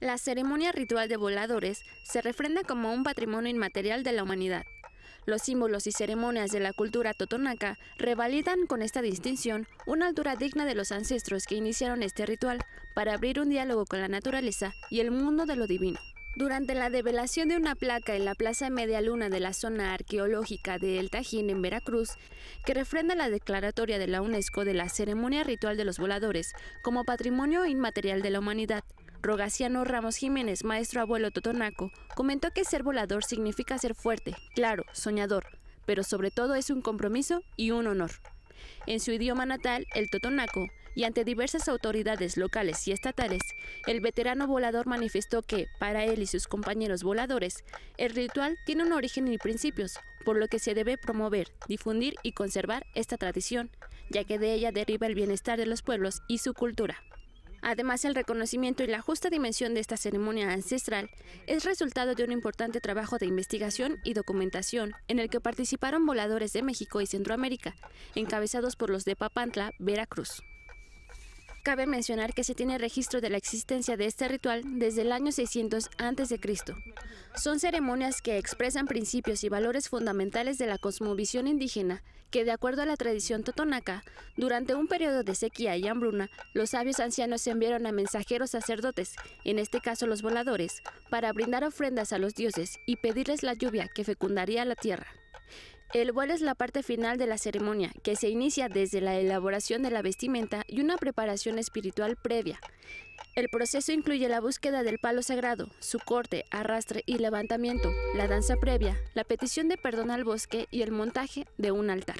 La ceremonia ritual de voladores se refrenda como un patrimonio inmaterial de la humanidad. Los símbolos y ceremonias de la cultura totonaca revalidan con esta distinción una altura digna de los ancestros que iniciaron este ritual para abrir un diálogo con la naturaleza y el mundo de lo divino. Durante la develación de una placa en la Plaza Media Luna de la zona arqueológica de El Tajín en Veracruz, que refrenda la declaratoria de la UNESCO de la ceremonia ritual de los voladores como patrimonio inmaterial de la humanidad, Rogaciano Ramos Jiménez, maestro abuelo totonaco, comentó que ser volador significa ser fuerte, claro, soñador, pero sobre todo es un compromiso y un honor. En su idioma natal, el totonaco, y ante diversas autoridades locales y estatales, el veterano volador manifestó que, para él y sus compañeros voladores, el ritual tiene un origen y principios, por lo que se debe promover, difundir y conservar esta tradición, ya que de ella deriva el bienestar de los pueblos y su cultura. Además, el reconocimiento y la justa dimensión de esta ceremonia ancestral es resultado de un importante trabajo de investigación y documentación en el que participaron voladores de México y Centroamérica, encabezados por los de Papantla, Veracruz cabe mencionar que se tiene registro de la existencia de este ritual desde el año 600 Cristo. Son ceremonias que expresan principios y valores fundamentales de la cosmovisión indígena que, de acuerdo a la tradición totonaca, durante un periodo de sequía y hambruna, los sabios ancianos enviaron a mensajeros sacerdotes, en este caso los voladores, para brindar ofrendas a los dioses y pedirles la lluvia que fecundaría la tierra. El vuelo es la parte final de la ceremonia, que se inicia desde la elaboración de la vestimenta y una preparación espiritual previa. El proceso incluye la búsqueda del palo sagrado, su corte, arrastre y levantamiento, la danza previa, la petición de perdón al bosque y el montaje de un altar.